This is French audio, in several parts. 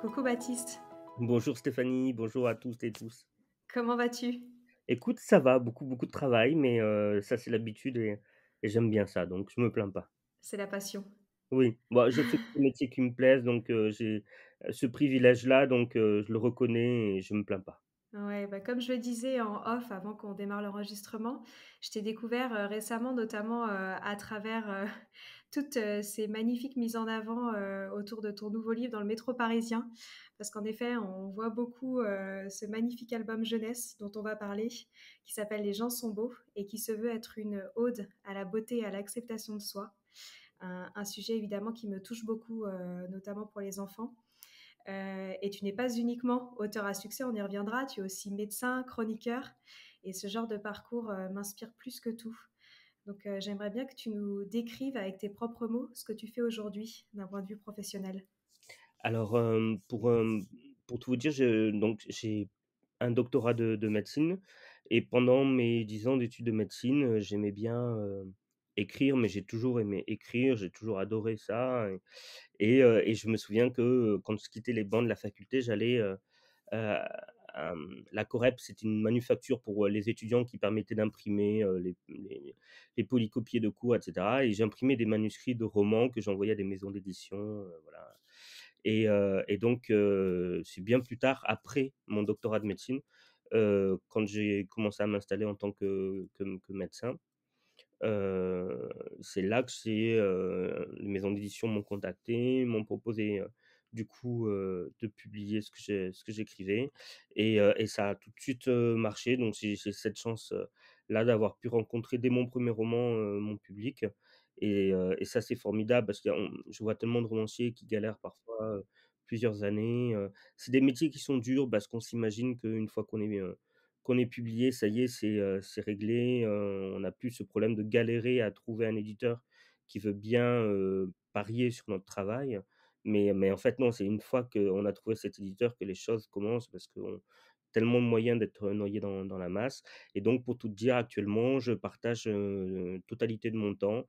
Coucou Baptiste. Bonjour Stéphanie, bonjour à tous et tous. Comment vas-tu Écoute, ça va, beaucoup beaucoup de travail, mais euh, ça c'est l'habitude et, j'aime bien ça, donc je me plains pas. C'est la passion. Oui, moi je fais le métier qui me plaît, donc euh, j'ai euh, ce privilège-là, donc je le reconnais et je me plains pas. Ouais, bah comme je le disais en off avant qu'on démarre l'enregistrement, je t'ai découvert récemment, notamment à travers toutes euh, ces magnifiques mises en avant euh, autour de ton nouveau livre dans le métro parisien. Parce qu'en effet, on voit beaucoup euh, ce magnifique album jeunesse dont on va parler, qui s'appelle Les gens sont beaux et qui se veut être une ode à la beauté et à l'acceptation de soi. Un, sujet évidemment qui me touche beaucoup, notamment pour les enfants. et tu n'es pas uniquement auteur à succès, on y reviendra, tu es aussi médecin, chroniqueur, et ce genre de parcours m'inspire plus que tout. Donc euh, j'aimerais bien que tu nous décrives avec tes propres mots ce que tu fais aujourd'hui d'un point de vue professionnel. Alors euh, pour, euh, pour tout vous dire, j'ai, donc, j'ai un doctorat de, médecine et pendant mes dix ans d'études de médecine, j'aimais bien écrire, mais j'ai toujours aimé écrire, j'ai toujours adoré ça. Et, et, je me souviens que quand je quittais les bancs de la faculté, j'allais... Euh, la Corep, c'est une manufacture pour les étudiants qui permettait d'imprimer les, les, de cours, etc. Et j'imprimais des manuscrits de romans que j'envoyais à des maisons d'édition. Et, donc, c'est bien plus tard, après mon doctorat de médecine, quand j'ai commencé à m'installer en tant que, médecin, c'est là que les maisons d'édition m'ont contacté, m'ont proposé du coup de publier ce que ce que j'écrivais et, ça a tout de suite marché donc j'ai cette chance là d'avoir pu rencontrer dès mon premier roman mon public et, et ça c'est formidable parce que je vois tellement de romanciers qui galèrent parfois plusieurs années c'est des métiers qui sont durs parce qu'on s'imagine qu'une fois qu'on est qu'on est publié, ça y est, c'est réglé. on n'a plus ce problème de galérer à trouver un éditeur qui veut bien parier sur notre travail. Mais, mais en fait, non, c'est une fois qu'on a trouvé cet éditeur que les choses commencent parce qu'on tellement de moyens d'être noyé dans, la masse. Et donc, pour tout dire, actuellement, je partage totalité de mon temps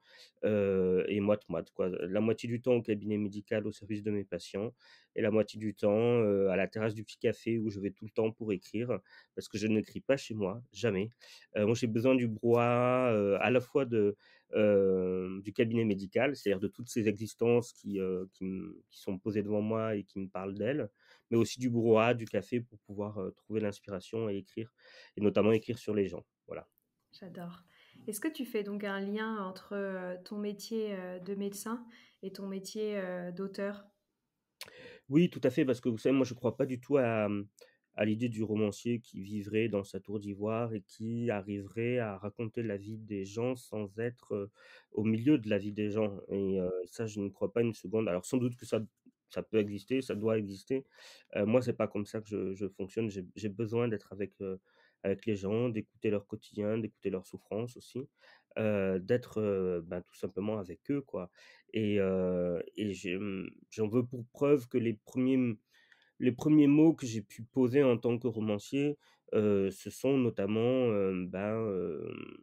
euh, et moite quoi La moitié du temps au cabinet médical au service de mes patients et la moitié du temps à la terrasse du petit café où je vais tout le temps pour écrire parce que je n'écris pas chez moi, jamais. moi, j'ai besoin du brouhaha à la fois de, du cabinet médical, c'est-à-dire de toutes ces existences qui, qui, sont posées devant moi et qui me parlent d'elles, mais aussi du à du café pour pouvoir trouver l'inspiration et écrire, et notamment écrire sur les gens. Voilà. J'adore. Est-ce que tu fais donc un lien entre ton métier de médecin et ton métier d'auteur Oui, tout à fait, parce que vous savez, moi je ne crois pas du tout à l'idée du romancier qui vivrait dans sa tour d'ivoire et qui arriverait à raconter la vie des gens sans être au milieu de la vie des gens. Et ça, je ne crois pas une seconde. Alors sans doute que ça ça peut exister, ça doit exister. Euh, moi, c'est pas comme ça que je, fonctionne. J'ai besoin d'être avec, avec les gens, d'écouter leur quotidien, d'écouter leurs souffrances aussi, d'être ben, tout simplement avec eux. quoi. Et, et mmh, j'en veux pour preuve que les premiers, les premiers mots que j'ai pu poser en tant que romancier, ce sont notamment ben,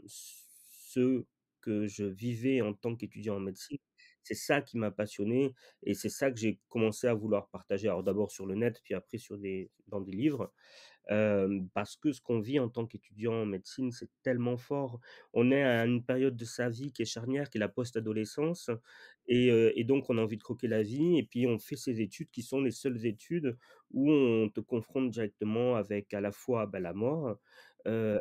ceux que je vivais en tant qu'étudiant en médecine c'est ça qui m'a passionné et c'est ça que j'ai commencé à vouloir partager. Alors d'abord sur le net, puis après sur des, dans des livres, parce que ce qu'on vit en tant qu'étudiant en médecine, c'est tellement fort. On est à une période de sa vie qui est charnière, qui est la post-adolescence, et, donc on a envie de croquer la vie, et puis on fait ces études qui sont les seules études où on te confronte directement avec à la fois bah, la mort,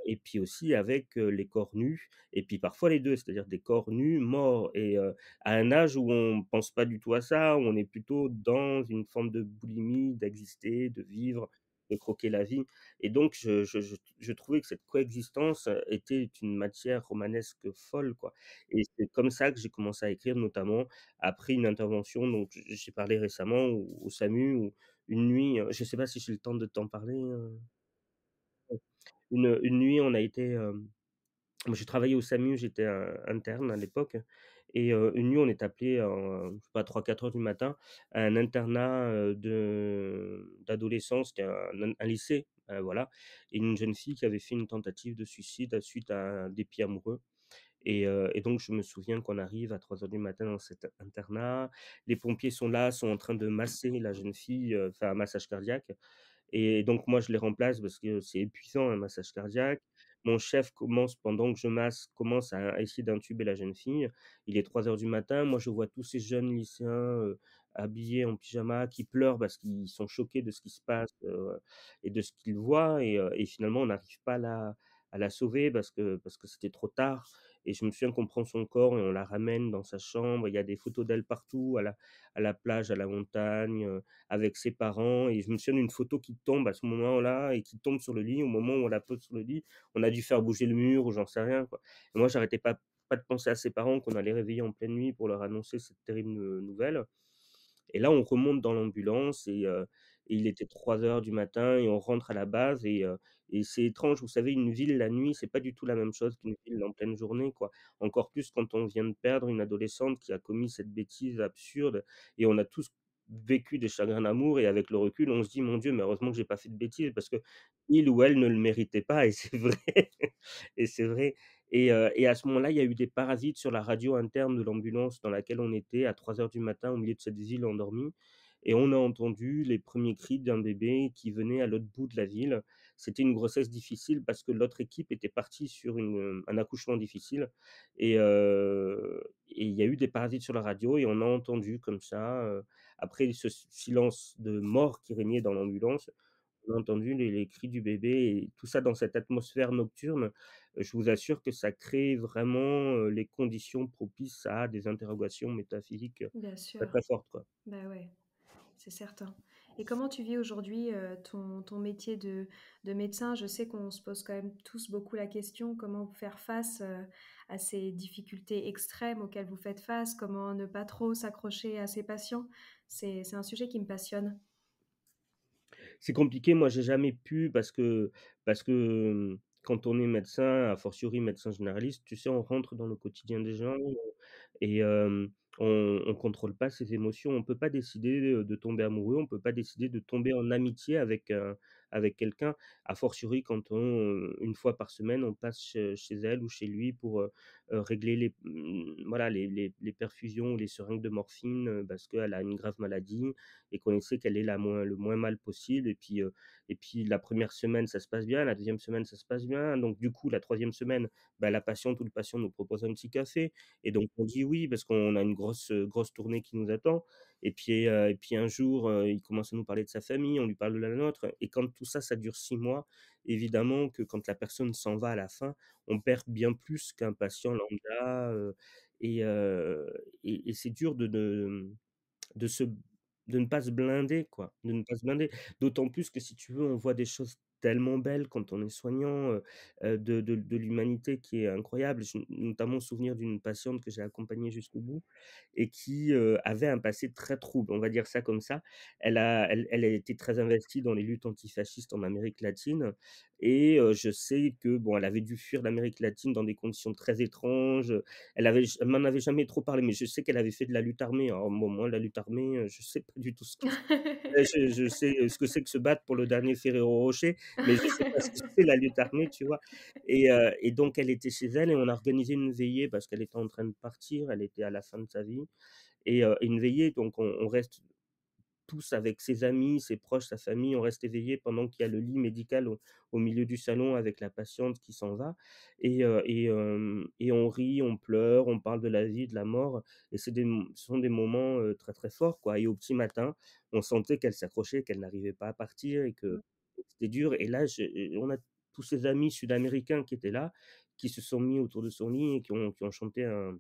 et puis aussi avec les corps nus, et puis parfois les deux, c'est-à-dire des corps nus morts, et à un âge où on ne pense pas du tout à ça, où on est plutôt dans une forme de boulimie, d'exister, de vivre, de croquer la vie. Et donc, je, je, je, trouvais que cette coexistence était une matière romanesque folle, quoi. Et c'est comme ça que j'ai commencé à écrire, notamment après une intervention dont j'ai parlé récemment au, au SAMU, ou une nuit, je ne sais pas si j'ai le temps de t'en parler une, nuit, on a été. moi, j'ai travaillé au SAMU, j'étais interne à l'époque. Et une nuit, on est appelé, à sais pas, 3-4 heures du matin, à un internat d'adolescence, un, lycée, euh, voilà. Et une jeune fille qui avait fait une tentative de suicide suite à un dépit amoureux. Et, donc, je me souviens qu'on arrive à 3 heures du matin dans cet internat. Les pompiers sont là, sont en train de masser la jeune fille, enfin, un massage cardiaque. Et donc, moi, je les remplace parce que c'est épuisant, un massage cardiaque. Mon chef commence, pendant que je masse, commence à essayer d'intuber la jeune fille. Il est 3 heures du matin. Moi, je vois tous ces jeunes lycéens euh, habillés en pyjama qui pleurent parce qu'ils sont choqués de ce qui se passe euh, et de ce qu'ils voient. Euh, et, finalement, on n'arrive pas à la, sauver parce parce que c'était trop tard. Et je me souviens qu'on prend son corps et on la ramène dans sa chambre. Il y a des photos d'elle partout, à la, plage, à la montagne, euh, avec ses parents. Et je me souviens d'une photo qui tombe à ce moment-là et qui tombe sur le lit. Au moment où on la pose sur le lit, on a dû faire bouger le mur ou j'en sais rien. moi, j'arrêtais pas, pas de penser à ses parents qu'on allait réveiller en pleine nuit pour leur annoncer cette terrible nouvelle. Et là, on remonte dans l'ambulance et, euh, il était 3 heures du matin et on rentre à la base et, et c'est étrange. Vous savez, une ville la nuit, c'est pas du tout la même chose qu'une ville en pleine journée, quoi. Encore plus quand on vient de perdre une adolescente qui a commis cette bêtise absurde et on a tous vécu des chagrins d'amour et avec le recul, on se dit mon Dieu, mais heureusement que j'ai pas fait de bêtises parce que il ou elle ne le méritait pas et c'est vrai et c'est vrai. Et, à ce moment-là, il y a eu des parasites sur la radio interne de l'ambulance dans laquelle on était à 3 heures du matin au milieu de cette ville endormie et on a entendu les premiers cris d'un bébé qui venait à l'autre bout de la ville. C'était une grossesse difficile parce que l'autre équipe était partie sur euh, un accouchement difficile euh, et, il y a eu des parasites sur la radio et on a entendu comme ça, euh, après ce silence de mort qui régnait dans l'ambulance, on a entendu les, cris du bébé et tout ça dans cette atmosphère nocturne. Je vous assure que ça crée vraiment les conditions propices à des interrogations métaphysiques très fortes. Quoi. Bah ouais c'est certain. Et comment tu vis aujourd'hui euh, ton, métier de, médecin Je sais qu'on se pose quand même tous beaucoup la question comment faire face euh, à ces difficultés extrêmes auxquelles vous faites face Comment ne pas trop s'accrocher à ces patients C'est un sujet qui me passionne. C'est compliqué, moi j'ai jamais pu parce que parce que mmh, quand on est médecin, a fortiori médecin généraliste, tu sais, on rentre dans le quotidien des gens et euh, on ne contrôle pas ses émotions, on ne peut pas décider de tomber amoureux, on ne peut pas décider de tomber en amitié avec un, avec quelqu'un, a fortiori quand on, une fois par semaine, on passe chez, elle ou chez lui pour régler les, mmh, voilà, les, les, les perfusions les seringues de morphine parce qu'elle a une grave maladie et qu'on essaie qu'elle ait la moins, le moins mal possible. Et puis, et puis la première semaine, ça se passe bien, la deuxième semaine, ça se passe bien. Donc du coup, la troisième semaine, bah, la patiente ou le patient nous propose un petit café. Et donc on dit oui parce qu'on a une grosse, grosse tournée qui nous attend. Et puis, euh, et puis un jour, euh, il commence à nous parler de sa famille, on lui parle de la nôtre. Et quand tout ça, ça dure six mois, évidemment que quand la personne s'en va à la fin, on perd bien plus qu'un patient lambda. Euh, et, c'est dur de, de, de, de ne pas se blinder, quoi. De ne pas se blinder. D'autant plus que si tu veux, on voit des choses tellement belle quand on est soignant, de, de, l'humanité qui est incroyable. notamment souvenir d'une patiente que j'ai accompagnée jusqu'au bout et qui avait un passé très trouble, on va dire ça comme ça. Elle a, elle, elle a été très investie dans les luttes antifascistes en Amérique latine et je sais que bon, elle avait dû fuir l'Amérique latine dans des conditions très étranges. Elle avait, elle m'en avait jamais trop parlé, mais je sais qu'elle avait fait de la lutte armée. Oh, Alors, moi, la lutte armée, je sais pas du tout ce que Ben, je, sais euh, ce que c'est que se battre pour le dernier Ferrero Rocher, mais je sais pas ce que c'est la lutte armée, tu vois. Euh, et, donc, elle était chez elle et on a organisé une veillée parce qu'elle était en train de partir, elle était à la fin de sa vie. Et euh, une veillée, donc on, on reste tous avec ses amis, ses proches, sa famille, on reste éveillé pendant qu'il y a le lit médical au, milieu du salon avec la patiente qui s'en va. Euh, euh, et, on rit, on pleure, on parle de la vie, de la mort. Et c'est des, ce sont des moments euh, très très forts. Quoi. Et au petit matin, on sentait qu'elle s'accrochait, qu'elle n'arrivait pas à partir et que mmh. c'était dur. Et là, on a tous ses amis sud-américains qui étaient là, qui se sont mis autour de son lit et qui ont, chanté un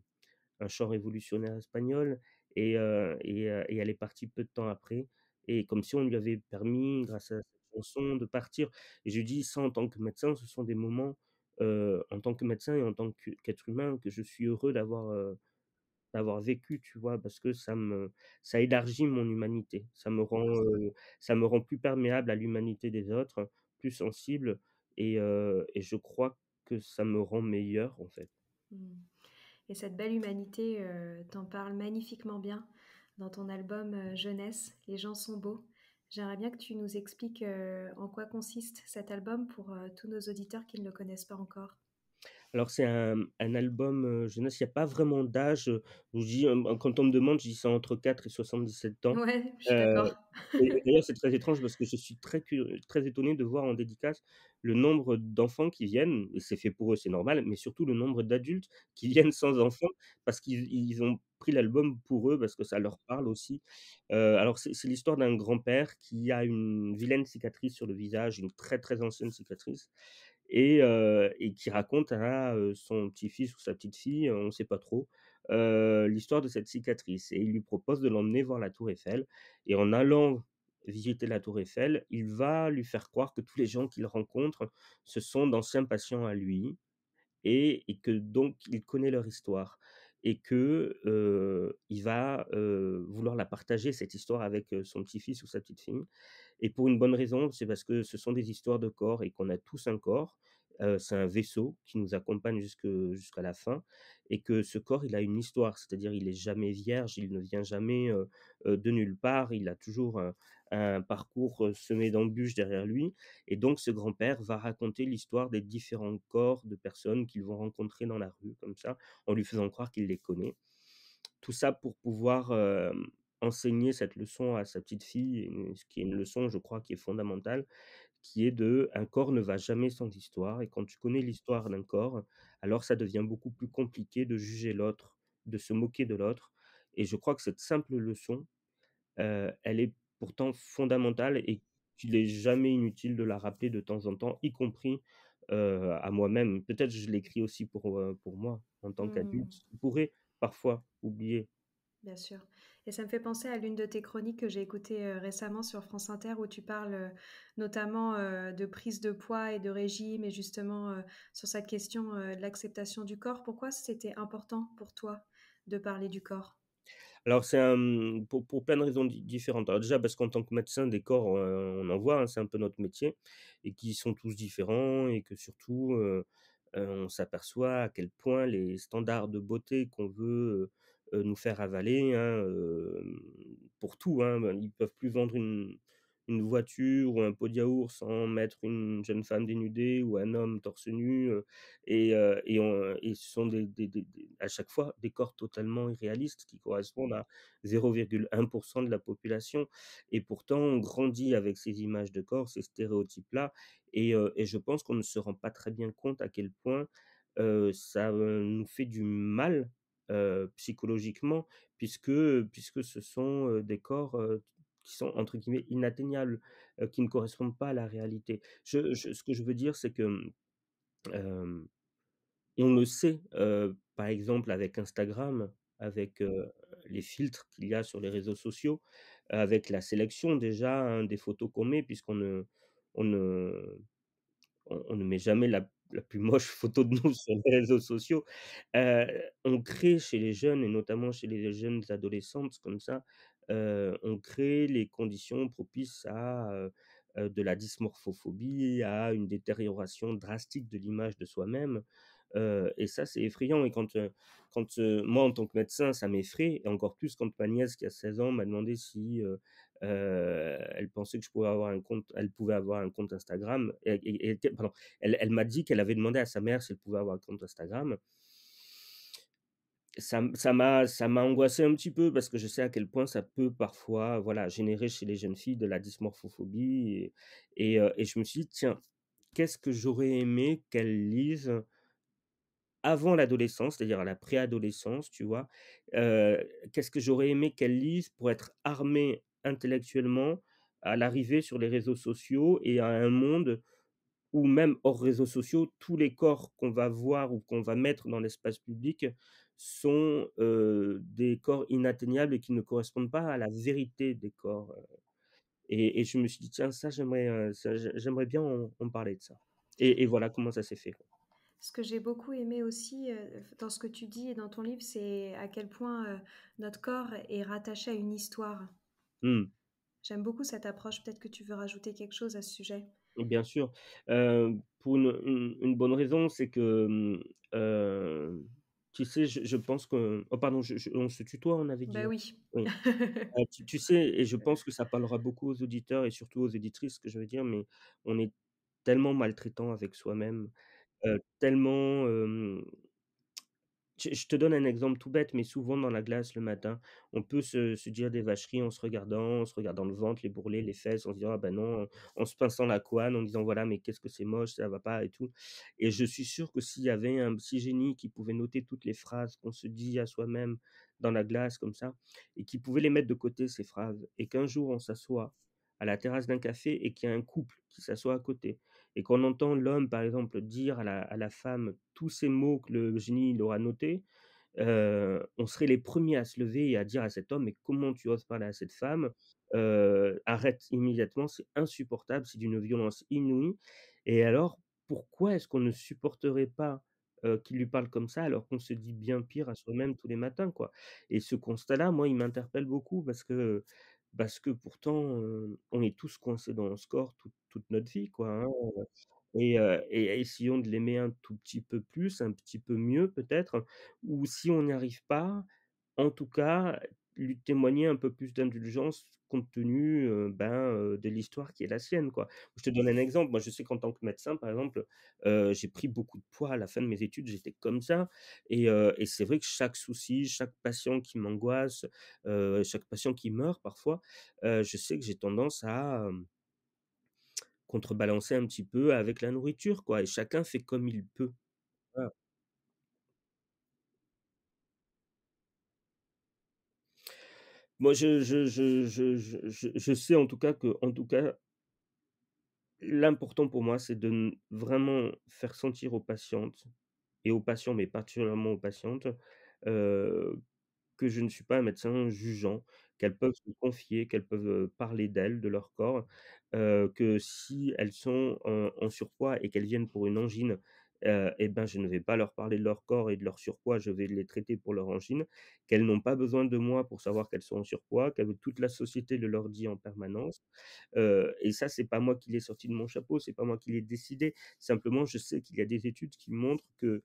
chant révolutionnaire espagnol. Et, et, elle est partie peu de temps après. Et comme si on lui avait permis, grâce à son chanson, de partir. Et je dis ça en tant que médecin, ce sont des moments, en tant que médecin et en tant qu'être humain, que je suis heureux d'avoir d'avoir vécu, tu vois, parce que ça me, ça élargit mon humanité, ça me rend, ça me rend plus perméable à l'humanité des autres, plus sensible, et, et, je crois que ça me rend meilleur en fait. Mmh. Et cette belle humanité, euh, t'en parle magnifiquement bien dans ton album euh, Jeunesse, Les gens sont beaux. J'aimerais bien que tu nous expliques euh, en quoi consiste cet album pour tous nos auditeurs qui ne le connaissent pas encore. Alors c'est un, un, album jeunesse, il n'y a pas vraiment d'âge. quand on me demande, je dis ça entre 4 et 77 ans. Ouais, je suis d'accord. D'ailleurs c'est très étrange parce que je suis très, très étonné de voir en dédicace le nombre d'enfants qui viennent, c'est fait pour eux, c'est normal, mais surtout le nombre d'adultes qui viennent sans enfants parce qu'ils ont pris l'album pour eux parce que ça leur parle aussi. alors c'est l'histoire d'un grand-père qui a une vilaine cicatrice sur le visage, une très très ancienne cicatrice, et, qui raconte à son petit-fils ou sa petite-fille, on ne sait pas trop, l'histoire de cette cicatrice. Et il lui propose de l'emmener voir la tour Eiffel. Et en allant visiter la tour Eiffel, il va lui faire croire que tous les gens qu'il rencontre, ce sont d'anciens patients à lui, et, que donc il connaît leur histoire et que il va vouloir la partager cette histoire avec son petit-fils ou sa petite-fille et pour une bonne raison, c'est parce que ce sont des histoires de corps et qu'on a tous un corps. Euh, c'est un vaisseau qui nous accompagne jusqu'à la fin et que ce corps, il a une histoire, c'est-à-dire il n'est jamais vierge, il ne vient jamais de nulle part, il a toujours un, parcours semé d'embûches derrière lui. Et donc ce grand-père va raconter l'histoire des différents corps de personnes qu'ils vont rencontrer dans la rue, comme ça, en lui faisant croire qu'il les connaît. Tout ça pour pouvoir enseigner cette leçon à sa petite fille, ce qui est une leçon, je crois, qui est fondamentale, qui est de un corps ne va jamais sans histoire. Et quand tu connais l'histoire d'un corps, alors ça devient beaucoup plus compliqué de juger l'autre, de se moquer de l'autre. Et je crois que cette simple leçon, euh, elle est pourtant fondamentale et qu'il n'est jamais inutile de la rappeler de temps en temps, y compris euh, à moi-même. Peut-être je l'écris aussi pour, euh, pour moi en tant mmh. qu'adulte. Je pourrais parfois oublier. Bien sûr. Et ça me fait penser à l'une de tes chroniques que j'ai écoutée euh, récemment sur France Inter où tu parles euh, notamment euh, de prise de poids et de régime et justement sur cette question de l'acceptation du corps. Pourquoi c'était important pour toi de parler du corps alors, c'est mmh, pour, pour, plein de raisons différentes. déjà, parce qu'en tant que médecin, des corps, on en voit, hein, c'est un peu notre métier, et qui sont tous différents, et que surtout, on s'aperçoit à quel point les standards de beauté qu'on veut euh, nous faire avaler hein, euh, pour tout. Hein. Ben, ils peuvent plus vendre une, voiture ou un pot de yaourt sans mettre une jeune femme dénudée ou un homme torse nu. Euh, et, ce sont à chaque fois des corps totalement irréalistes qui correspondent à 0,1% de la population. Et pourtant, on grandit avec ces images de corps, ces stéréotypes-là. Et, je pense qu'on ne se rend pas très bien compte à quel point ça nous fait du mal psychologiquement, puisque, puisque ce sont des corps qui sont entre guillemets inatteignables, qui ne correspondent pas à la réalité. ce que je veux dire, c'est que mmh, on le sait, par exemple avec Instagram, avec les filtres qu'il y a sur les réseaux sociaux, avec la sélection déjà hein, des photos qu'on met, puisqu'on ne, ne, on ne met jamais la la plus moche photo de nous sur les réseaux sociaux. Euh, on crée chez les jeunes, et notamment chez les jeunes adolescentes comme ça, euh, on crée les conditions propices à de la dysmorphophobie, à une détérioration drastique de l'image de soi-même. et ça, c'est effrayant. Et quand, quand moi, en tant que médecin, ça m'effraie, et encore plus quand ma nièce, qui a 16 ans, m'a demandé si euh, elle pensait que je pouvais avoir un compte, elle pouvait avoir un compte Instagram. elle, m'a dit qu'elle avait demandé à sa mère si elle pouvait avoir un compte Instagram. Ça, m'a ça m'a angoissé un petit peu parce que je sais à quel point ça peut parfois voilà générer chez les jeunes filles de la dysmorphophobie et, euh, je me suis dit tiens qu'est-ce que j'aurais aimé qu'elle lise avant l'adolescence, c'est-à-dire à la préadolescence, tu vois, euh, qu'est-ce que j'aurais aimé qu'elle lise pour être armée intellectuellement à l'arrivée sur les réseaux sociaux et à un monde où même hors réseaux sociaux, tous les corps qu'on va voir ou qu'on va mettre dans l'espace public sont euh, des corps inatteignables et qui ne correspondent pas à la vérité des corps. Euh, et, je me suis dit, tiens, ça, j'aimerais, euh, j'aimerais bien en, parler de ça. Et, voilà comment ça s'est fait. Ce que j'ai beaucoup aimé aussi dans ce que tu dis et dans ton livre, c'est à quel point notre corps est rattaché à une histoire. Mmh. J'aime beaucoup cette approche. Peut-être que tu veux rajouter quelque chose à ce sujet. Bien sûr. pour une, bonne raison, c'est que, mmh, tu sais, je, pense que... Oh, pardon, on se tutoie, on avait dit. Bah hein? oui. Euh, tu, sais, et je pense que ça parlera beaucoup aux auditeurs et surtout aux éditrices, que je veux dire, mais on est tellement maltraitant avec soi-même, mmh. tellement je te donne un exemple tout bête, mais souvent dans la glace le matin, on peut se, dire des vacheries en se regardant, en se regardant le ventre, les bourrelets, les fesses, en se disant ah ben non, en, se pinçant la couane, en disant voilà mais qu'est-ce que c'est moche, ça va pas et tout. Et je suis sûr que s'il y avait un petit génie qui pouvait noter toutes les phrases qu'on se dit à soi-même dans la glace comme ça, et qui pouvait les mettre de côté ces phrases, et qu'un jour on s'assoit à la terrasse d'un café et qu'il y a un couple qui s'assoit à côté et qu'on entend l'homme, par exemple, dire à la, femme tous ces mots que le génie l'aura notés, euh, on serait les premiers à se lever et à dire à cet homme, mais comment tu oses parler à cette femme euh, Arrête immédiatement, c'est insupportable, c'est d'une violence inouïe. Et alors, pourquoi est-ce qu'on ne supporterait pas euh, qu'il lui parle comme ça alors qu'on se dit bien pire à soi-même tous les matins quoi Et ce constat-là, moi, il m'interpelle beaucoup parce que parce que pourtant, on est tous coincés dans le score toute, notre vie, quoi. Hein, et, et, essayons de l'aimer un tout petit peu plus, un petit peu mieux peut-être, ou si on n'y arrive pas, en tout cas, lui témoigner un peu plus d'indulgence compte tenu euh, ben, euh, de l'histoire qui est la sienne. Quoi. Je te donne un exemple. Moi, je sais qu'en tant que médecin, par exemple, euh, j'ai pris beaucoup de poids à la fin de mes études. J'étais comme ça. Et, c'est vrai que chaque souci, chaque patient qui m'angoisse, chaque patient qui meurt parfois, je sais que j'ai tendance à contrebalancer un petit peu avec la nourriture. Quoi. Et chacun fait comme il peut. Voilà. Ah. Moi, je, je, je, je, sais en tout cas que, en tout cas, l'important pour moi, c'est de vraiment faire sentir aux patientes et aux patients, mais particulièrement aux patientes, euh, que je ne suis pas un médecin jugeant, qu'elles peuvent se confier, qu'elles peuvent euh, parler d'elles, de leur corps, euh, que si elles sont en, en surpoids et qu'elles viennent pour une angine, euh, eh ben, je ne vais pas leur parler de leur corps et de leur surpoids, je vais les traiter pour leur angine, qu'elles n'ont pas besoin de moi pour savoir qu'elles sont en surpoids, que toute la société le leur dit en permanence. Euh, et ça, c'est pas moi qui l'ai sorti de mon chapeau, c'est pas moi qui l'ai décidé. Simplement, je sais qu'il y a des études qui montrent que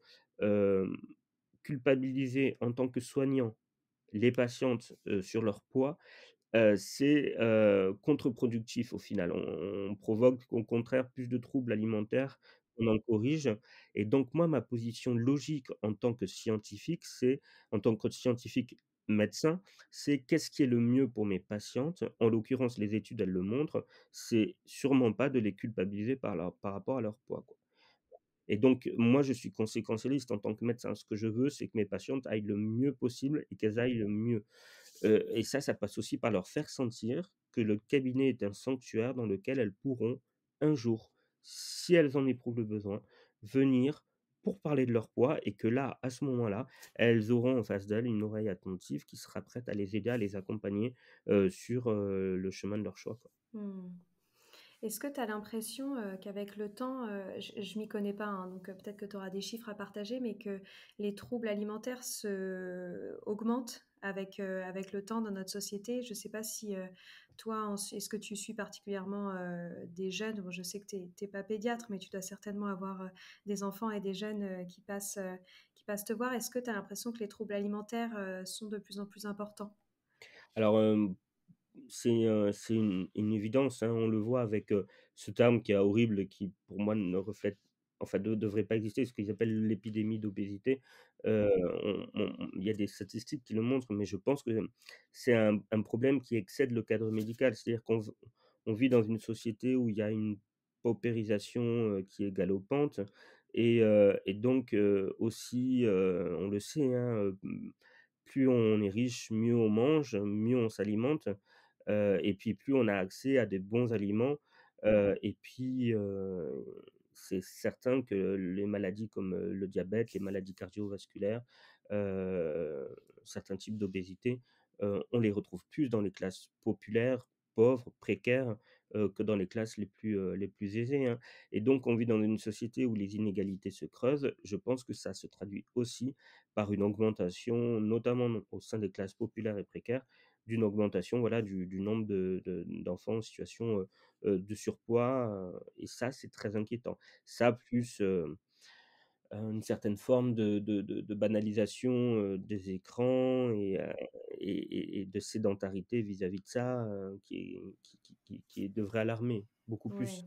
culpabiliser en tant que soignant les patientes sur leur poids, c'est euh, contre-productif au final. on provoque au contraire plus de troubles alimentaires on en corrige. Et donc, moi, ma position logique en tant que scientifique, c'est, en tant que scientifique médecin, c'est qu'est-ce qui est le mieux pour mes patientes. En l'occurrence, les études, elles le montrent, c'est sûrement pas de les culpabiliser par, par rapport à leur poids. Quoi. Et donc, moi, je suis conséquentialiste en tant que médecin. Ce que je veux, c'est que mes patientes aillent le mieux possible et qu'elles aillent le mieux. Euh, et ça, ça passe aussi par leur faire sentir que le cabinet est un sanctuaire dans lequel elles pourront, un jour, si elles en éprouvent le besoin, venir pour parler de leur poids et que là, à ce moment-là, elles auront en face d'elles une oreille attentive qui sera prête à les aider, à les accompagner sur le chemin de leur choix. Mmh. Est-ce que tu as l'impression qu'avec le temps, je, ne m'y connais pas, hein, donc peut-être que tu auras des chiffres à partager, mais que les troubles alimentaires augmentent avec, avec le temps dans notre société Je ne sais pas si toi, est-ce que tu suis particulièrement euh, des jeunes Je sais que tu n'es pas pédiatre, mais tu dois certainement avoir euh, des enfants et des jeunes euh, qui, passent, qui passent te voir. Est-ce que tu as l'impression que les troubles alimentaires sont de plus en plus importants Alors, c'est une, évidence. Hein. on le voit avec ce terme qui est horrible, qui pour moi ne reflète enfin ne devrait pas exister, ce qu'ils appellent l'épidémie d'obésité. Euh, mmh. il y a des statistiques qui le montrent, mais je pense que c'est un, problème qui excède le cadre médical. C'est-à-dire qu'on vit dans une société où il y a une paupérisation qui est galopante, et, donc aussi, on le sait, hein, mmh, plus on est riche, mieux on mange, mieux on s'alimente, et puis plus on a accès à des bons aliments. Mmh et puis, c'est certain que les maladies comme le diabète, les maladies cardiovasculaires, certains types d'obésité, on les retrouve plus dans les classes populaires, pauvres, précaires, que dans les classes les plus, les plus aisées. Hein. Et donc, on vit dans une société où les inégalités se creusent. Je pense que ça se traduit aussi par une augmentation, notamment au sein des classes populaires et précaires, d'une augmentation voilà, du, nombre d'enfants de, en situation de surpoids. et ça, c'est très inquiétant. Ça, plus une certaine forme de, banalisation des écrans et, de sédentarité vis-à-vis de ça qui, qui, devrait alarmer beaucoup plus.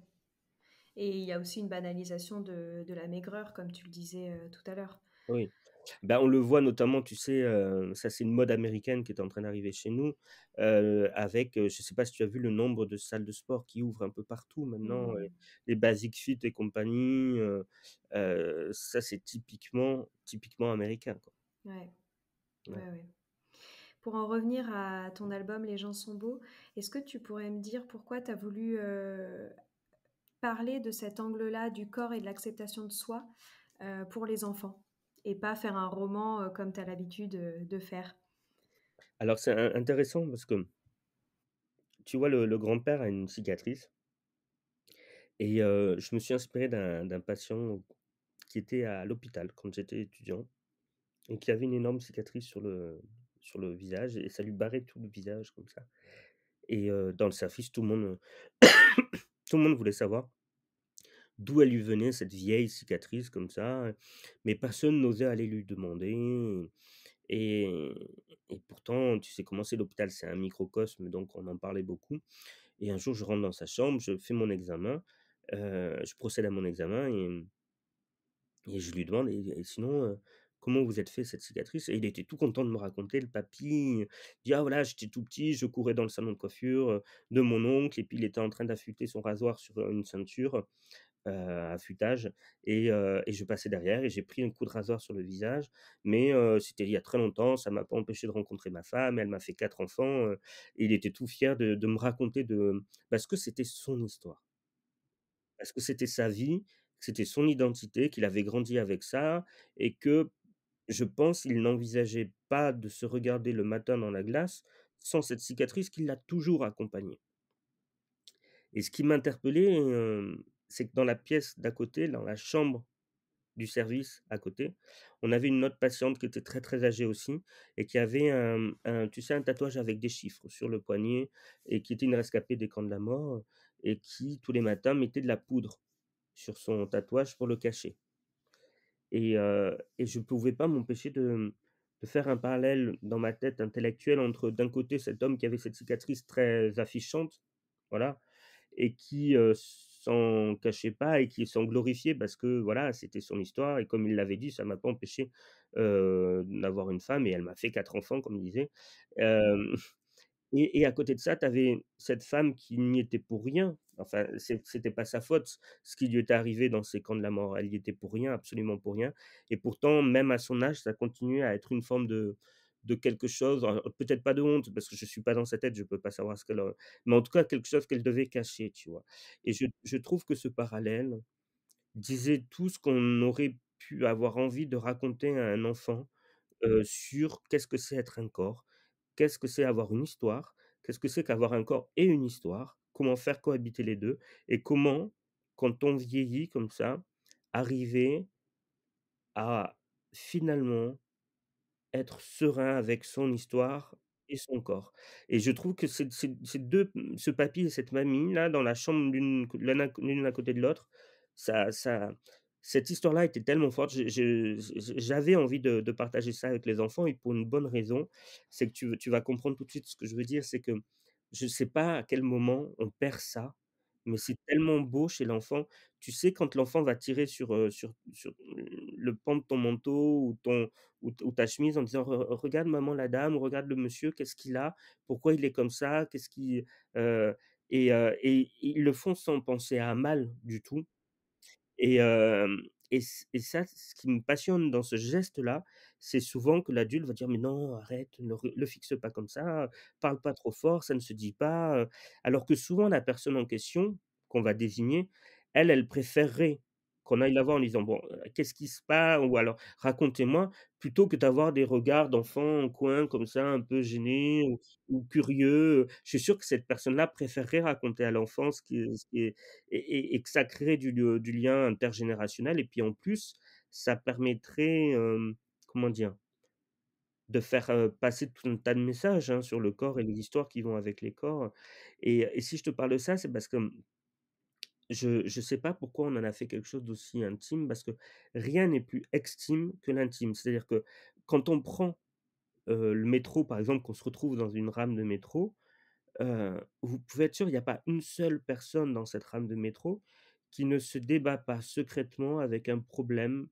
Et il y a aussi une banalisation de, la maigreur, comme tu le disais tout à l'heure. Oui. Bah, on le voit notamment, tu sais, euh, ça c'est une mode américaine qui est en train d'arriver chez nous, euh, avec, euh, je ne sais pas si tu as vu le nombre de salles de sport qui ouvrent un peu partout maintenant, mmh. les Basic Fit et compagnie, ça c'est typiquement, typiquement américain. Quoi. Ouais. Ouais. Pour en revenir à ton album Les gens sont beaux, est-ce que tu pourrais me dire pourquoi tu as voulu parler de cet angle-là du corps et de l'acceptation de soi pour les enfants et pas faire un roman euh, comme tu as l'habitude euh, de faire Alors c'est intéressant parce que tu vois, le, grand-père a une cicatrice et euh, je me suis inspiré d'un patient qui était à l'hôpital quand j'étais étudiant et qui avait une énorme cicatrice sur le, sur le visage et ça lui barrait tout le visage comme ça. Et dans le service, tout le monde, tout le monde voulait savoir d'où elle lui venait cette vieille cicatrice comme ça, hein. mais personne n'osait aller lui demander. Et, pourtant, tu sais comment c'est l'hôpital, c'est un microcosme, donc on en parlait beaucoup. Et un jour, je rentre dans sa chambre, je fais mon examen, euh, je procède à mon examen et, je lui demande, et, sinon, euh, comment vous êtes fait cette cicatrice Et il était tout content de me raconter, le papy. dit, ah voilà, j'étais tout petit, je courais dans le salon de coiffure euh, de mon oncle, et puis il était en train d'affûter son rasoir sur une ceinture euh, affûtage euh, et, je passais derrière et j'ai pris un coup de rasoir sur le visage mais euh, c'était il y a très longtemps ça m'a pas empêché de rencontrer ma femme elle m'a fait quatre enfants euh, et il était tout fier de, me raconter de parce que c'était son histoire parce que c'était sa vie c'était son identité qu'il avait grandi avec ça et que je pense il n'envisageait pas de se regarder le matin dans la glace sans cette cicatrice qui l'a toujours accompagné et ce qui m'interpellait c'est que dans la pièce d'à côté, dans la chambre du service à côté, on avait une autre patiente qui était très très âgée aussi et qui avait un, tu sais, un tatouage avec des chiffres sur le poignet et qui était une rescapée des camps de la mort et qui tous les matins mettait de la poudre sur son tatouage pour le cacher. Et, euh, je ne pouvais pas m'empêcher de, faire un parallèle dans ma tête intellectuelle entre d'un côté cet homme qui avait cette cicatrice très affichante, voilà, et qui euh, s'en cachait pas et qui s'en glorifiait parce que voilà, c'était son histoire et comme il l'avait dit, ça m'a pas empêché d'avoir une femme et elle m'a fait quatre enfants, comme il disait. et, et, à côté de ça, tu avais cette femme qui n'y était pour rien. Enfin, c'était pas sa faute. Ce qui lui était arrivé dans ces camps de la mort, elle y était pour rien, absolument pour rien. Et pourtant, même à son âge, ça continuait à être une forme de, de quelque chose, peut-être pas de honte, parce que je ne suis pas dans sa tête, je ne peux pas savoir ce qu'elle mais en tout cas quelque chose qu'elle devait cacher, tu vois. Et je, je trouve que ce parallèle disait tout ce qu'on aurait pu avoir envie de raconter à un enfant mmh. sur qu'est-ce que c'est être un corps, qu'est-ce que c'est avoir une histoire, qu'est-ce que c'est qu'avoir un corps et une histoire, comment faire cohabiter les deux, et comment, quand on vieillit comme ça, arriver à finalement être serein avec son histoire et son corps. Et je trouve que ces, deux, mmh, ce papy et cette mamie, là, dans la chambre l'une à côté de l'autre, ça, ça, cette histoire-là était tellement forte. J'avais envie de, partager ça avec les enfants et pour une bonne raison, c'est que tu, tu vas comprendre tout de suite ce que je veux dire, c'est que je ne sais pas à quel moment on perd ça mais c'est tellement beau chez l'enfant. Tu sais, quand l'enfant va tirer sur, sur, le pan de ton manteau ou, ton, ou, ta chemise en disant Regarde maman la dame, regarde le monsieur, qu'est-ce qu'il a, pourquoi il est comme ça, qu'est-ce qui. et, et, et, ils le font sans penser à mal du tout. Et, et, ça, ce qui me passionne dans ce geste-là, c'est souvent que l'adulte va dire Mais non, arrête, ne le, fixe pas comme ça, parle pas trop fort, ça ne se dit pas. Alors que souvent, la personne en question, qu'on va désigner, elle, elle préférerait on aille la voir en disant bon, qu'est-ce qui se passe ou alors racontez-moi plutôt que d'avoir des regards d'enfants en coin comme ça un peu gêné ou, curieux. Je suis sûr que cette personne-là préférerait raconter à l'enfant ce qui, est, et, que ça créerait du, lien intergénérationnel et puis en plus ça permettrait comment dire de faire passer tout un tas de messages hein, sur le corps et les histoires qui vont avec les corps. Et, et si je te parle de ça, c'est parce que je ne sais pas pourquoi on en a fait quelque chose d'aussi intime, parce que rien n'est plus extime que l'intime. C'est-à-dire que quand on prend le métro, par exemple, qu'on se retrouve dans une rame de métro, vous pouvez être sûr, qu'il n'y a pas une seule personne dans cette rame de métro qui ne se débat pas secrètement avec un problème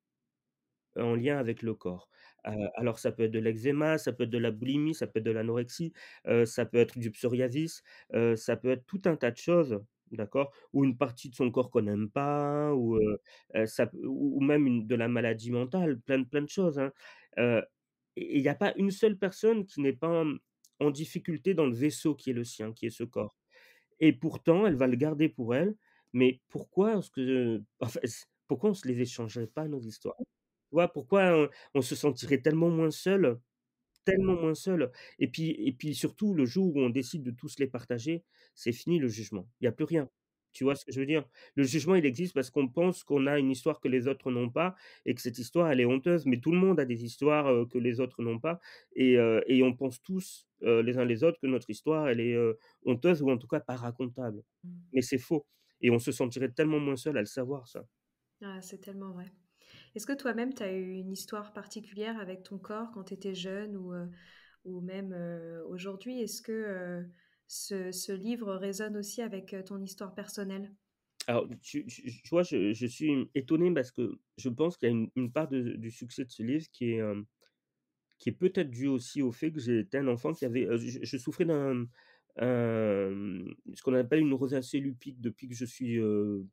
en lien avec le corps. alors ça peut être de l'eczéma, ça peut être de la boulimie, ça peut être de l'anorexie, ça peut être du psoriasis, ça peut être tout un tas de choses d'accord Ou une partie de son corps qu'on n'aime pas, ou, mmh. ça, ou même une, de la maladie mentale, plein, plein de choses. Hein. il n'y a pas une seule personne qui n'est pas en, difficulté dans le vaisseau qui est le sien, qui est ce corps. Et pourtant, elle va le garder pour elle. Mais pourquoi, -ce que, pourquoi on ne se les échangerait pas, nos histoires pourquoi on, se sentirait tellement moins seul tellement moins seul. Et puis, et puis surtout, le jour où on décide de tous les partager, c'est fini le jugement. Il n'y a plus rien. Tu vois ce que je veux dire Le jugement, il existe parce qu'on pense qu'on a une histoire que les autres n'ont pas et que cette histoire, elle est honteuse. Mais tout le monde a des histoires que les autres n'ont pas. Et, et, on pense tous, les uns les autres, que notre histoire, elle est honteuse ou en tout cas pas racontable. Mmh. Mais c'est faux. Et on se sentirait tellement moins seul à le savoir, ça. Ah, c'est tellement vrai. Est-ce que toi-même, tu as eu une histoire particulière avec ton corps quand tu étais jeune ou, euh, ou même euh, aujourd'hui Est-ce que euh, ce, livre résonne aussi avec ton histoire personnelle alors, tu, vois, je, suis étonné parce que je pense qu'il y a une, part du succès de ce livre qui est, qui est peut-être due aussi au fait que j'étais un enfant qui avait. je, souffrais d'un ce qu'on appelle une rosacée lupique depuis que je suis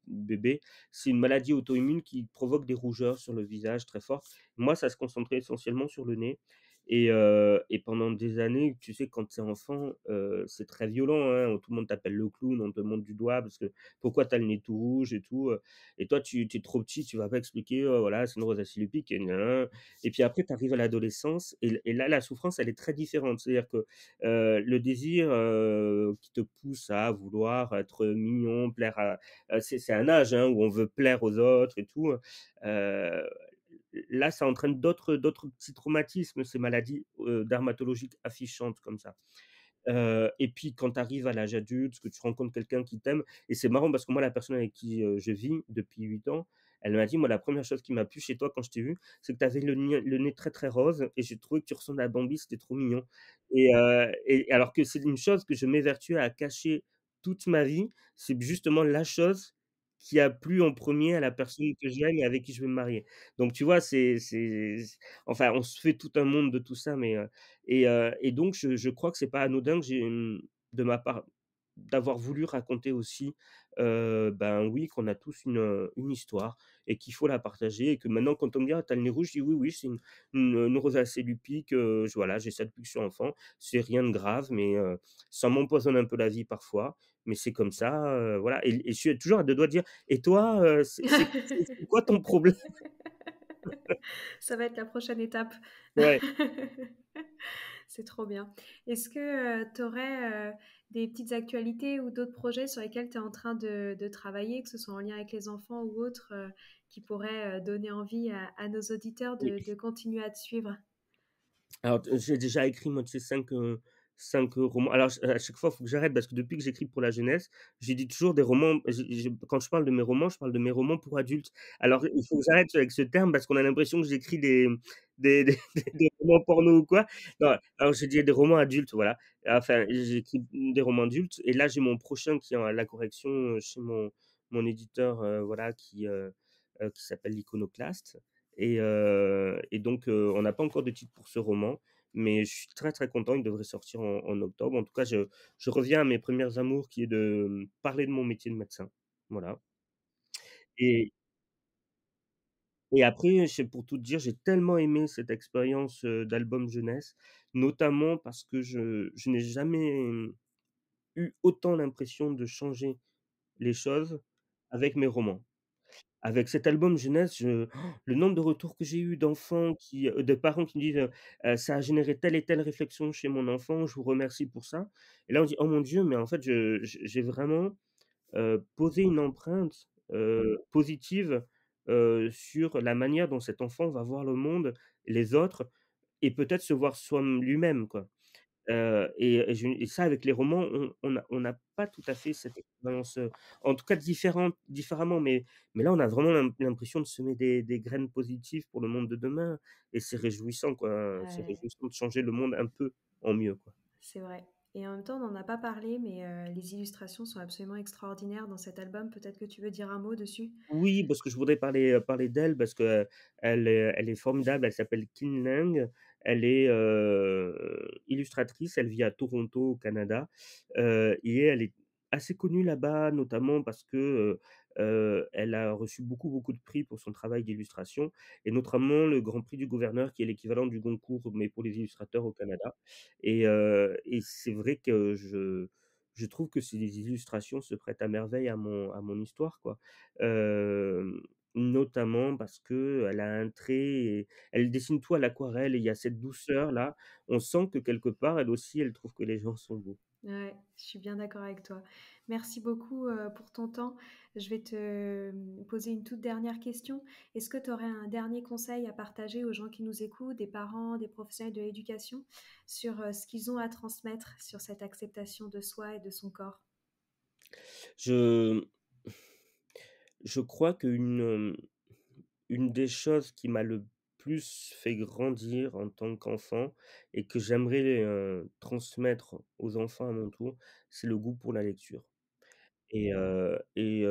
bébé. C'est une maladie auto-immune qui provoque des rougeurs sur le visage très fort Moi, ça se concentrait essentiellement sur le nez. Et, et, pendant des années, tu sais, quand t'es enfant, c'est très violent. Hein, tout le monde t'appelle le clown, on te montre du doigt parce que pourquoi t'as le nez tout rouge et tout. et toi, tu es trop petit, tu vas pas expliquer, oh, voilà, c'est une rose Et, et puis après, tu arrives à l'adolescence et, là, la souffrance, elle est très différente. C'est-à-dire que le désir qui te pousse à vouloir être mignon, plaire à. c'est un âge hein, où on veut plaire aux autres et tout. Hein, là, ça entraîne d'autres, d'autres petits traumatismes, ces maladies dermatologiques affichantes comme ça. et puis quand tu arrives à l'âge adulte, que tu rencontres quelqu'un qui t'aime, et c'est marrant parce que moi, la personne avec qui je vis depuis 8 ans, elle m'a dit, moi, la première chose qui m'a plu chez toi quand je t'ai vu, c'est que tu avais le, nez très très rose, et j'ai trouvé que tu ressemblais à Bambi, c'était trop mignon. Et, et alors que c'est une chose que je m'évertue à cacher toute ma vie, c'est justement la chose qui a plu en premier à la mmh. personne que j'aime et avec qui je vais me marier. Donc tu vois, c'est, c'est, enfin, on se fait tout un monde de tout ça, mais et, et, donc je, je crois que c'est pas anodin que j'ai de ma part d'avoir voulu raconter aussi, ben oui, qu'on a tous une, une histoire et qu'il faut la partager et que maintenant quand on me dit ah, t'as le nez rouge, je dis oui oui c'est une, une, rosacée lupique, voilà j'ai ça depuis que je suis enfant, c'est rien de grave mais ça m'empoisonne un peu la vie parfois mais c'est comme ça, voilà. Et, je suis toujours à deux doigts de dire, et toi, c'est quoi ton problème Ça va être la prochaine étape. Ouais. c'est trop bien. Est-ce que tu aurais des petites actualités ou d'autres projets sur lesquels tu es en train de, travailler, que ce soit en lien avec les enfants ou autres, qui pourraient donner envie à, nos auditeurs de, continuer à te suivre Alors, j'ai déjà écrit, moi, tu sais, cinq cinq romans. Alors, à chaque fois, il faut que j'arrête parce que depuis que j'écris pour la jeunesse, j'ai dit toujours des romans. quand je parle de mes romans, je parle de mes romans pour adultes. Alors, il faut que j'arrête avec ce terme parce qu'on a l'impression que j'écris des des, des, romans porno ou quoi. Non, alors j'ai dit des romans adultes, voilà. Enfin, j'écris des romans adultes. Et là, j'ai mon prochain qui est à la correction euh, chez mon, mon éditeur, euh, voilà, qui, euh, qui s'appelle l'Iconoclaste. Et, et donc, on n'a pas encore de titre pour ce roman mais je suis très très content. Il devrait sortir en, octobre. En tout cas, je, reviens à mes premières amours qui est de parler de mon métier de médecin. Voilà. Et, et après, c'est pour tout dire, j'ai tellement aimé cette expérience d'album jeunesse, notamment parce que je n'ai jamais eu autant l'impression de changer les choses avec mes romans avec cet album jeunesse, le nombre de retours que j'ai eu d'enfants, qui, euh, de parents qui me disent euh, ça a généré telle et telle réflexion chez mon enfant, je vous remercie pour ça. Et là on dit oh mon Dieu, mais en fait j'ai vraiment euh, posé une empreinte mmh. positive sur la manière dont cet enfant va voir le monde, les autres, et peut-être se voir soi lui-même quoi et ça, avec les romans, on on n'a pas tout à fait cette expérience, en tout cas différemment, mais mais là, on a vraiment l'impression de semer des graines positives pour le monde de demain et c'est réjouissant, quoi. C'est réjouissant de changer le monde un peu en mieux, quoi. C'est vrai et en même temps, on n'en a pas parlé, mais les illustrations sont absolument extraordinaires dans cet album. Peut-être que tu veux dire un mot dessus? Oui, parce que je voudrais parler, parler d'elle parce que, elle est elle est formidable. Elle s'appelle Kin elle est illustratrice, elle vit à Toronto au Canada et elle est assez connue là-bas, notamment parce que elle a reçu beaucoup, beaucoup de prix pour son travail d'illustration, et notamment le Grand Prix du Gouverneur, qui est l'équivalent du Goncourt, mais pour les illustrateurs au Canada. Et, et c'est vrai que je, je trouve que ces illustrations se prêtent à merveille à mon, à mon histoire. Quoi notamment parce que elle a un trait, elle dessine tout à l'aquarelle et il y a cette douceur là. On sent que quelque part, elle aussi, elle trouve que les gens sont beaux. Ouais, je suis bien d'accord avec toi. Merci beaucoup pour ton temps. Je vais te mmh, poser une toute dernière question. Est-ce que tu aurais un dernier conseil à partager aux gens qui nous écoutent, des parents, des professionnels de l'éducation, sur ce qu'ils ont à transmettre sur cette acceptation de soi et de son corps je, je crois qu'une une des choses qui m'a le plus fait grandir en tant qu'enfant et que j'aimerais transmettre aux enfants à mon tour, c'est le goût pour la lecture. Et, et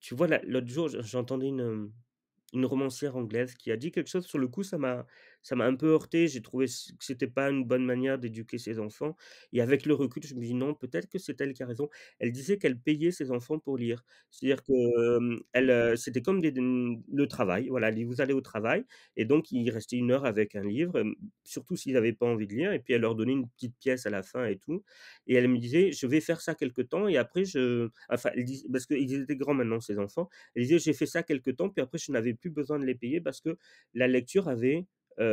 tu, vois, l'autre jour, j'entendais une, une romancière anglaise qui a dit quelque chose, sur le coup, ça m'a ça m'a un peu heurté. J'ai trouvé que c'était pas une bonne manière d'éduquer ses enfants. Et avec le recul, je me dis non, peut-être que c'est elle qui a raison. Elle disait qu'elle payait ses enfants pour lire. C'est-à-dire que elle, c'était comme des, mmh, le travail. Voilà, vous allez au travail et donc il restait une heure avec un livre, surtout s'ils n'avaient pas envie de lire. Et puis elle leur donnait une petite pièce à la fin et tout. Et elle me disait, je vais faire ça quelque temps et après je, enfin, parce qu'ils étaient grands maintenant ses enfants. Elle disait, j'ai fait ça quelque temps puis après je n'avais plus besoin de les payer parce que la lecture avait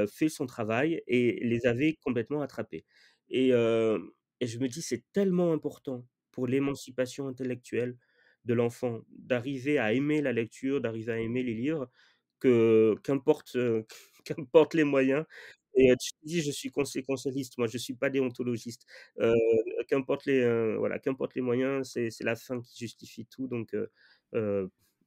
fait son travail et les avait complètement attrapés. Et, je me dis, c'est tellement important pour l'émancipation intellectuelle de l'enfant, d'arriver à aimer la lecture, d'arriver à aimer les livres, que qu'importe qu'importe les moyens. Et tu dis, je suis conséquentialiste, moi je suis pas déontologiste. qu'importe les voilà, qu'importe les moyens, c'est la fin qui justifie tout. Donc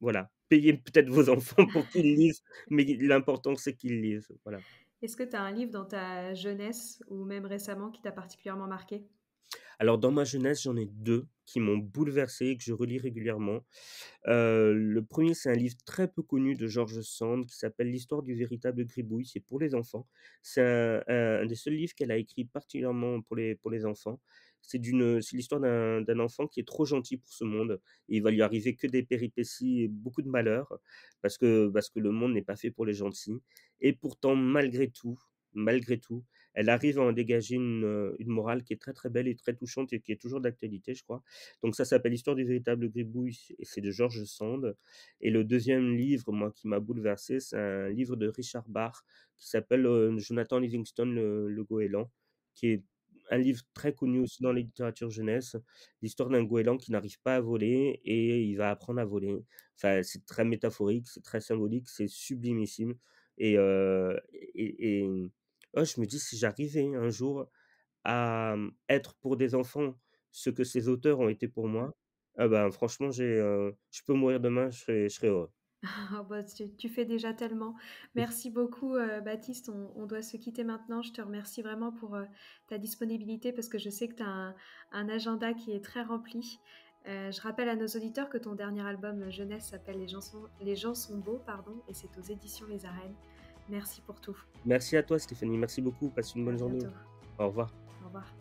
voilà. Payez peut-être vos enfants pour qu'ils lisent, mais l'important, c'est qu'ils lisent. Voilà. Est-ce que tu as un livre dans ta jeunesse ou même récemment qui t'a particulièrement marqué alors dans ma jeunesse, j'en ai deux qui m'ont bouleversé et que je relis régulièrement. Euh, le premier, c'est un livre très peu connu de Georges Sand qui s'appelle L'histoire du véritable gribouille. C'est pour les enfants. C'est un, un, des seuls livres qu'elle a écrit particulièrement pour les, pour les enfants. C'est l'histoire d'un, enfant qui est trop gentil pour ce monde. Et il va lui arriver que des péripéties et beaucoup de malheurs parce que, parce que le monde n'est pas fait pour les gentils. Et pourtant, malgré tout, malgré tout, elle arrive à en dégager une, euh, morale qui est très très belle et très touchante et qui est toujours d'actualité, je crois. Donc ça s'appelle l'histoire du véritable gribouille et c'est de Georges Sand. Et le deuxième livre, moi, qui m'a bouleversé, c'est un livre de Richard Barr qui s'appelle euh, Jonathan Livingston le, le, goéland, qui est un livre très connu aussi dans les littératures jeunesse, l'histoire d'un goéland qui n'arrive pas à voler et il va apprendre à voler. Enfin, c'est très métaphorique, c'est très symbolique, c'est sublimissime. Et, euh, et, oh, je me dis, si j'arrivais un jour à mmh, être pour des enfants ce que ces auteurs ont été pour moi, ah ben, franchement, j'ai, euh, je peux mourir demain, je serais heureux. Oh tu, fais déjà tellement. Merci beaucoup, euh, Baptiste. On, doit se quitter maintenant. Je te remercie vraiment pour euh, ta disponibilité parce que je sais que tu as un, agenda qui est très rempli. Euh, je rappelle à nos auditeurs que ton dernier album jeunesse s'appelle Les gens sont, Les gens sont beaux pardon, et c'est aux éditions Les Arènes. Merci pour tout. Merci à toi, Stéphanie. Merci beaucoup. Passe une bonne journée. Au revoir. Au revoir.